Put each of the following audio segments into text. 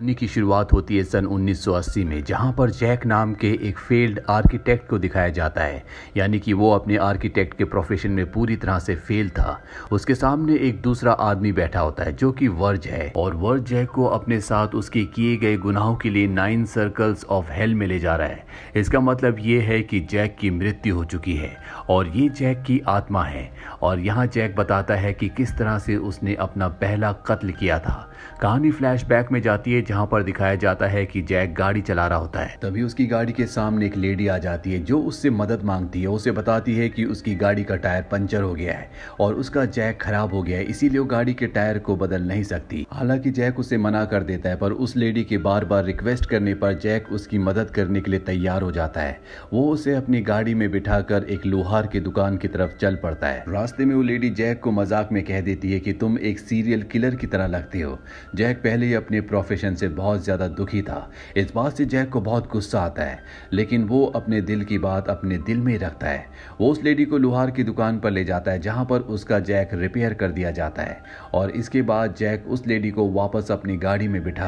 कहानी की शुरुआत होती है सन 1980 में जहां पर जैक नाम के एक फेल्ड आर्किटेक्ट को दिखाया जाता है यानी कि वो अपने आर्किटेक्ट के प्रोफेशन में पूरी तरह से फेल था उसके सामने एक दूसरा आदमी बैठा होता है जो कि वर्ज है और वर्ज जैक को अपने साथ उसके किए गए गुनाहों के लिए नाइन सर्कल्स ऑफ हेल में ले जा रहा है इसका मतलब ये है कि जैक की मृत्यु हो चुकी है और ये जैक की आत्मा है और यहाँ जैक बताता है कि किस तरह से उसने अपना पहला कत्ल किया था कहानी फ्लैशबैक में जाती है जहां पर दिखाया जाता है कि जैक गाड़ी चला रहा होता है तभी उसकी गाड़ी के सामने एक लेडी आ जाती है जो उससे मदद मांगती है उसे बताती है कि उसकी गाड़ी का टायर पंचर हो गया है और उसका जैक खराब हो गया है इसीलिए वो गाड़ी के टायर को बदल नहीं सकती हालांकि जैक उसे मना कर देता है पर उस लेडी के बार बार रिक्वेस्ट करने पर जैक उसकी मदद करने के लिए तैयार हो जाता है वो उसे अपनी गाड़ी में बिठाकर एक लोहार की दुकान की तरफ चल पड़ता है रास्ते में वो लेडी जैक को मजाक में कह देती है कि तुम एक सीरियल किलर की तरह लगते हो जैक पहले ही अपने प्रोफेशन से बहुत ज़्यादा दुखी था इस बात से जैक को बहुत गुस्सा आता है लेकिन वो अपने दिल की बात अपने दिल में ही रखता है वो उस लेडी को लोहार की दुकान पर ले जाता है जहाँ पर उसका जैक रिपेयर कर दिया जाता है और इसके बाद जैक उस लेडी को वापस अपनी गाड़ी में बिठा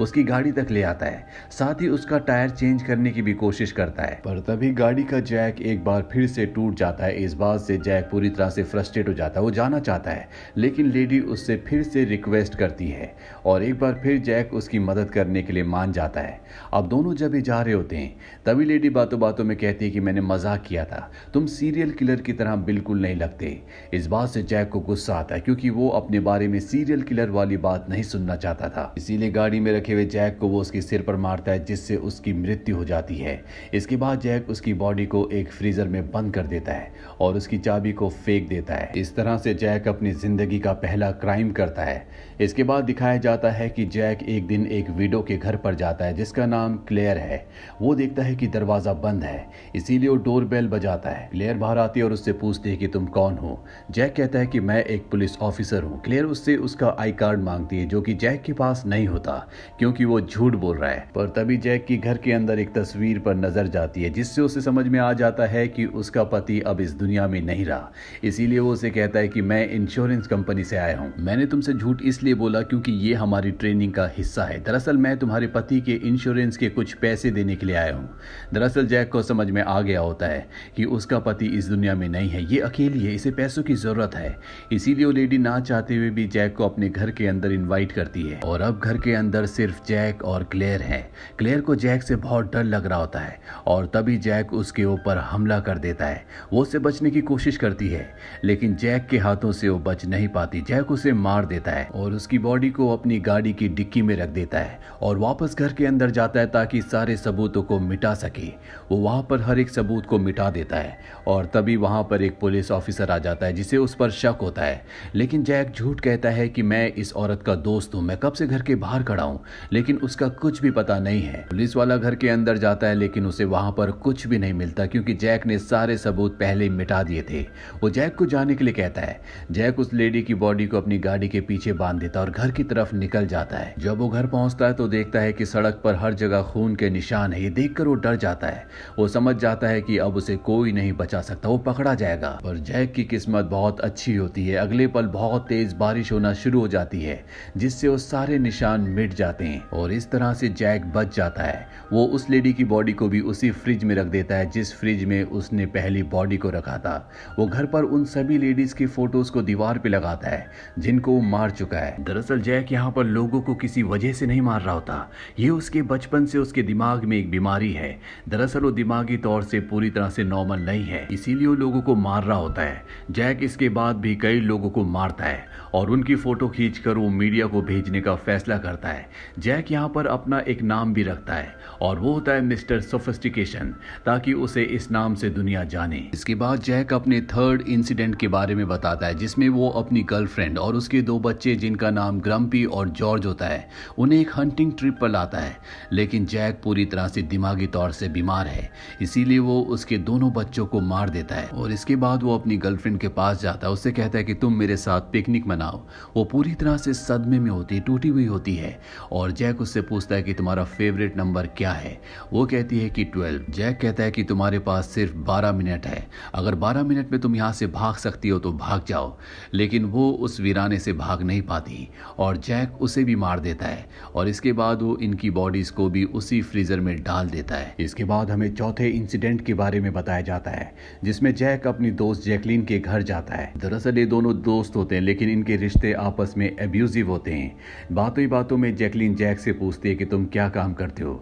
उसकी गाड़ी तक ले आता है साथ ही उसका टायर चेंज करने की भी कोशिश करता है पर तभी गाड़ी का जैक एक बार फिर से टूट जाता है इस बात से जैक पूरी तरह से फ्रस्ट्रेट हो जाता है वो जाना चाहता है लेकिन लेडी उससे फिर से रिक्वेस्ट करती है और एक बार फिर जैक उसकी मदद करने के लिए मान जाता है अब दोनों जब ही जा रहे होते हैं तभी लेडी बातों बातों में कहती है कि मैंने मजाक किया था तुम सीरियल किलर की तरह बिल्कुल नहीं लगते इस बात से जैक को गुस्सा आता है क्योंकि वो अपने बारे में सीरियल किलर वाली बात नहीं सुनना चाहता था इसीलिए गाड़ी में रखे हुए जैक को वो उसके सिर पर मारता है जिससे उसकी मृत्यु हो जाती है इसके बाद जैक उसकी बॉडी को एक फ्रीजर में बंद कर देता है और उसकी चाबी को फेंक देता है इस तरह से जैक अपनी जिंदगी का पहला क्राइम करता है इसके बाद दिखाया जाता है कि जैक एक दिन एक वीडो के घर पर जाता है जिसका नाम क्लेयर है वो देखता है कि दरवाज़ा बंद है इसीलिए वो डोर बेल बजाता है क्लेयर बाहर आती है और उससे पूछती है कि तुम कौन हो जैक कहता है कि मैं एक पुलिस ऑफिसर हूँ क्लेयर उससे उसका आई कार्ड मांगती है जो कि जैक के पास नहीं होता क्योंकि वो झूठ बोल रहा है पर तभी जैक की घर के अंदर एक तस्वीर पर नज़र जाती है जिससे उसे समझ में आ जाता है कि उसका पति अब इस दुनिया में नहीं रहा इसीलिए वो उसे कहता है कि मैं इंश्योरेंस कंपनी से आया हूँ मैंने तुमसे झूठ इसलिए बोला क्योंकि ये हमारी ट्रेनिंग का हिस्सा हादसा है दरअसल मैं तुम्हारे पति के इंश्योरेंस के कुछ पैसे देने के लिए आया हूँ दरअसल जैक को समझ में आ गया होता है कि उसका पति इस दुनिया में नहीं है ये अकेली है इसे पैसों की ज़रूरत है इसीलिए वो लेडी ना चाहते हुए भी जैक को अपने घर के अंदर इन्वाइट करती है और अब घर के अंदर सिर्फ जैक और क्लेयर है क्लेयर को जैक से बहुत डर लग रहा होता है और तभी जैक उसके ऊपर हमला कर देता है वो उसे बचने की कोशिश करती है लेकिन जैक के हाथों से वो बच नहीं पाती जैक उसे मार देता है और उसकी बॉडी को अपनी गाड़ी की डिक्की में रख रख देता है और वापस घर के अंदर जाता है ताकि सारे सबूतों को मिटा सके वो वहाँ पर हर एक सबूत को मिटा देता है और तभी वहाँ पर एक पुलिस ऑफिसर आ जाता है जिसे उस पर शक होता है लेकिन जैक झूठ कहता है कि मैं इस औरत का दोस्त हूँ मैं कब से घर के बाहर खड़ा हूँ लेकिन उसका कुछ भी पता नहीं है पुलिस वाला घर के अंदर जाता है लेकिन उसे वहाँ पर कुछ भी नहीं मिलता क्योंकि जैक ने सारे सबूत पहले मिटा दिए थे वो जैक को जाने के लिए कहता है जैक उस लेडी की बॉडी को अपनी गाड़ी के पीछे बांध देता और घर की तरफ निकल जाता है जब वो घर पहुंचता है तो देखता है कि सड़क पर हर जगह खून के निशान है ये देखकर वो डर जाता है वो समझ जाता है कि अब उसे कोई नहीं बचा सकता वो पकड़ा जाएगा पर जैक की किस्मत बहुत अच्छी होती है अगले पल बहुत तेज बारिश होना शुरू हो जाती है जिससे वो सारे निशान मिट जाते हैं और इस तरह से जैक बच जाता है वो उस लेडी की बॉडी को भी उसी फ्रिज में रख देता है जिस फ्रिज में उसने पहली बॉडी को रखा था वो घर पर उन सभी लेडीज की फोटोज को दीवार पे लगाता है जिनको वो मार चुका है दरअसल जैक यहाँ पर लोगों को किसी वजह वजह से नहीं मार रहा होता ये उसके बचपन से उसके दिमाग में एक बीमारी है दरअसल वो दिमागी तौर से पूरी तरह से नॉर्मल नहीं है इसीलिए वो लोगों को मार रहा होता है जैक इसके बाद भी कई लोगों को मारता है और उनकी फोटो खींच वो मीडिया को भेजने का फैसला करता है जैक यहाँ पर अपना एक नाम भी रखता है और वो होता है मिस्टर सोफिस्टिकेशन ताकि उसे इस नाम से दुनिया जाने इसके बाद जैक अपने थर्ड इंसिडेंट के बारे में बताता है जिसमें वो अपनी गर्लफ्रेंड और उसके दो बच्चे जिनका नाम ग्रम्पी और जॉर्ज होता है उन्हें एक हंटिंग ट्रिप पर लाता है लेकिन जैक पूरी तरह से दिमागी तौर से बीमार है इसीलिए वो उसके दोनों बच्चों को मार देता है और इसके बाद वो अपनी गर्लफ्रेंड के पास जाता है उससे कहता है कि तुम मेरे साथ पिकनिक मनाओ वो पूरी तरह से सदमे में होती है टूटी हुई होती है और जैक उससे पूछता है कि तुम्हारा फेवरेट नंबर क्या है वो कहती है कि ट्वेल्व जैक कहता है कि तुम्हारे पास सिर्फ बारह मिनट है अगर बारह मिनट में तुम यहाँ से भाग सकती हो तो भाग जाओ लेकिन वो उस वीराने से भाग नहीं पाती और जैक उसे भी मार देता है है और इसके बाद वो इनकी बॉडीज को भी उसी फ्रीजर में डाल देता है इसके बाद हमें चौथे इंसिडेंट के बारे में बताया जाता है जिसमें जैक अपनी दोस्त जैकलीन के घर जाता है दरअसल ये दोनों दोस्त होते हैं लेकिन इनके रिश्ते आपस में एब्यूजिव होते हैं बातों ही बातों में जैकलीन जैक से पूछती है कि तुम क्या काम करते हो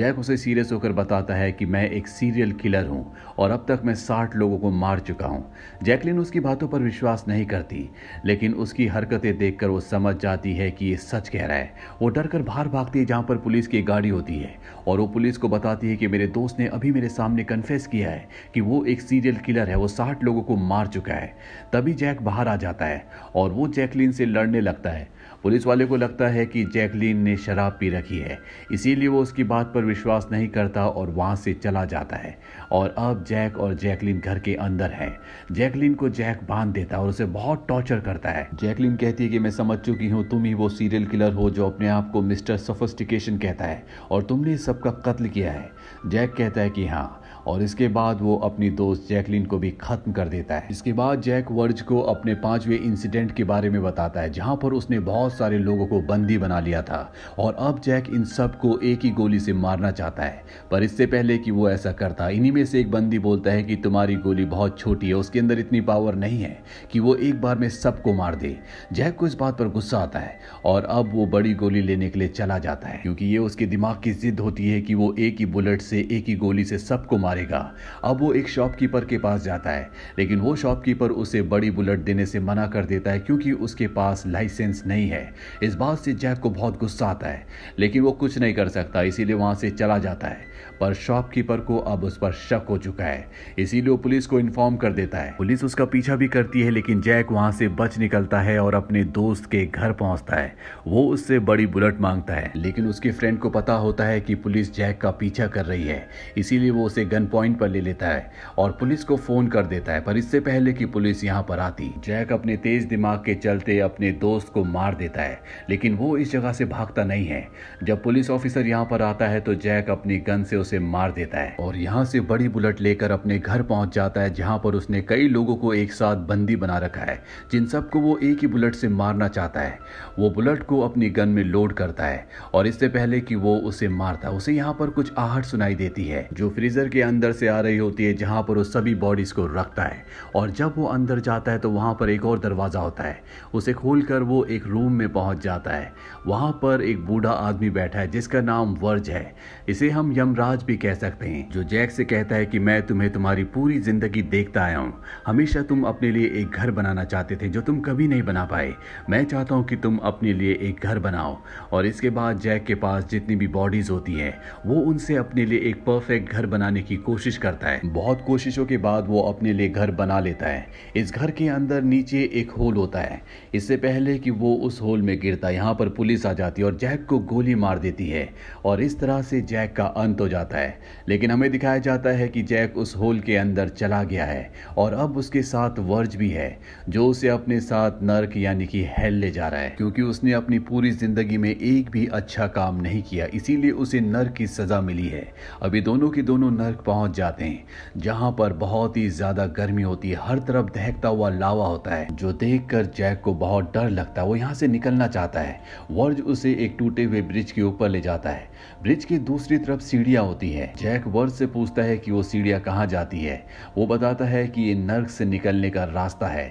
जैक उसे सीरियस होकर बताता है कि मैं एक सीरियल किलर हूँ और अब तक मैं साठ लोगों को मार चुका हूँ जैकलिन उसकी बातों पर विश्वास नहीं करती लेकिन उसकी हरकतें देखकर वो समझ जाती है कि ये सच कह रहा है वो डर कर बाहर भागती है जहाँ पर पुलिस की गाड़ी होती है और वो पुलिस को बताती है कि मेरे दोस्त ने अभी मेरे सामने कन्फेस किया है कि वो एक सीरियल किलर है वो साठ लोगों को मार चुका है तभी जैक बाहर आ जाता है और वो जैकलिन से लड़ने लगता है पुलिस वाले को लगता है कि जैकलीन ने शराब पी रखी है इसीलिए वो उसकी बात पर विश्वास नहीं करता और वहाँ से चला जाता है और अब जैक और जैकलीन घर के अंदर हैं जैकलीन को जैक बांध देता है और उसे बहुत टॉर्चर करता है जैकलीन कहती है कि मैं समझ चुकी हूँ तुम ही वो सीरियल किलर हो जो अपने आप को मिस्टर सोफिस्टिकेशन कहता है और तुमने इस सबका कत्ल किया है जैक कहता है कि हाँ और इसके बाद वो अपनी दोस्त जैकलिन को भी खत्म कर देता है इसके बाद जैक वर्ज को अपने पांचवें इंसिडेंट के बारे में बताता है जहां पर उसने बहुत सारे लोगों को बंदी बना लिया था और अब जैक इन सब को एक ही गोली से मारना चाहता है पर इससे पहले कि वो ऐसा करता इन्हीं में से एक बंदी बोलता है कि तुम्हारी गोली बहुत छोटी है उसके अंदर इतनी पावर नहीं है कि वो एक बार में सबको मार दे जैक को इस बात पर गुस्सा आता है और अब वो बड़ी गोली लेने के लिए चला जाता है क्योंकि ये उसके दिमाग की जिद होती है कि वो एक ही बुलेट से एक ही गोली से सबको मार मारेगा अब वो एक शॉपकीपर के पास जाता है लेकिन वो शॉपकीपर उसे बड़ी बुलेट देने से मना कर देता है क्योंकि उसके पास लाइसेंस नहीं है इस बात से जैक को बहुत गुस्सा आता है लेकिन वो कुछ नहीं कर सकता इसीलिए वहाँ से चला जाता है पर शॉपकीपर को अब उस पर शक हो चुका है इसीलिए वो पुलिस को इन्फॉर्म कर देता है पुलिस उसका पीछा भी करती है लेकिन जैक वहाँ से बच निकलता है और अपने दोस्त के घर पहुँचता है वो उससे बड़ी बुलेट मांगता है लेकिन उसके फ्रेंड को पता होता है कि पुलिस जैक का पीछा कर रही है इसीलिए वो उसे गन गन पॉइंट पर ले लेता है और पुलिस को फोन कर देता है पर इससे पहले कि पुलिस यहाँ पर आती जैक अपने तेज दिमाग के चलते अपने दोस्त को मार देता है लेकिन वो इस जगह से भागता नहीं है जब पुलिस ऑफिसर यहाँ पर आता है तो जैक अपनी गन से उसे मार देता है और यहाँ से बड़ी बुलेट लेकर अपने घर पहुंच जाता है जहाँ पर उसने कई लोगों को एक साथ बंदी बना रखा है जिन सबको वो एक ही बुलेट से मारना चाहता है वो बुलेट को अपनी गन में लोड करता है और इससे पहले कि वो उसे मारता उसे यहाँ पर कुछ आहट सुनाई देती है जो फ्रीजर के अंदर से आ रही होती है जहाँ पर वो सभी बॉडीज़ को रखता है और जब वो अंदर जाता है तो वहाँ पर एक और दरवाज़ा होता है उसे खोल कर वो एक रूम में पहुँच जाता है वहाँ पर एक बूढ़ा आदमी बैठा है जिसका नाम वर्ज है इसे हम यमराज भी कह सकते हैं जो जैक से कहता है कि मैं तुम्हें तुम्हारी पूरी ज़िंदगी देखता आया हूँ हमेशा तुम अपने लिए एक घर बनाना चाहते थे जो तुम कभी नहीं बना पाए मैं चाहता हूँ कि तुम अपने लिए एक घर बनाओ और इसके बाद जैक के पास जितनी भी बॉडीज़ होती हैं वो उनसे अपने लिए एक परफेक्ट घर बनाने की कोशिश करता है बहुत कोशिशों के बाद वो अपने लिए घर बना लेता है इस घर के अंदर नीचे एक होल होता है इससे पहले कि वो उस होल में गिरता यहाँ पर पुलिस आ जाती है और जैक को गोली मार देती है और इस तरह से जैक का अंत हो जाता है लेकिन हमें दिखाया जाता है कि जैक उस होल के अंदर चला गया है और अब उसके साथ वर्ज भी है जो उसे अपने साथ नर्क यानी कि हेल ले जा रहा है क्योंकि उसने अपनी पूरी जिंदगी में एक भी अच्छा काम नहीं किया इसीलिए उसे नर्क की सजा मिली है अभी दोनों के दोनों नर्क पहुंच जाते हैं जहां पर बहुत ही ज्यादा गर्मी होती है हर तरफ दहकता हुआ लावा होता है जो देख जैक को बहुत डर लगता है वो यहाँ से निकलना चाहता है वर्ज उसे एक टूटे हुए ब्रिज के ऊपर ले जाता है ब्रिज की दूसरी तरफ सीढ़ियाँ होती है जैक वर्ज से पूछता है कि वो सीढ़ियाँ कहाँ जाती है वो बताता है कि ये नर्क से निकलने का रास्ता है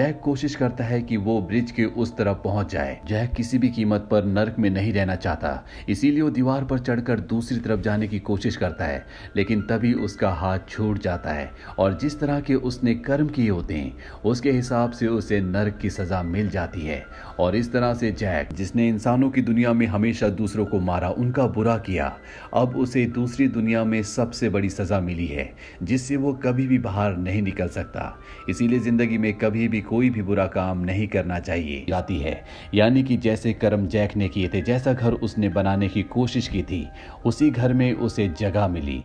जैक कोशिश करता है कि वो ब्रिज के उस तरफ पहुंच जाए जैक किसी भी कीमत पर नर्क में नहीं रहना चाहता इसीलिए वो दीवार पर चढ़कर दूसरी तरफ जाने की कोशिश करता है लेकिन तभी भी उसका हाथ छूट जाता है और जिस तरह के उसने कर्म किए होते हैं उसके हिसाब से उसे नरक की सज़ा मिल जाती है और इस तरह से जैक जिसने इंसानों की दुनिया में हमेशा दूसरों को मारा उनका बुरा किया अब उसे दूसरी दुनिया में सबसे बड़ी सज़ा मिली है जिससे वो कभी भी बाहर नहीं निकल सकता इसीलिए ज़िंदगी में कभी भी कोई भी बुरा काम नहीं करना चाहिए जाती है यानी कि जैसे कर्म जैक ने किए थे जैसा घर उसने बनाने की कोशिश की थी उसी घर में उसे जगह मिली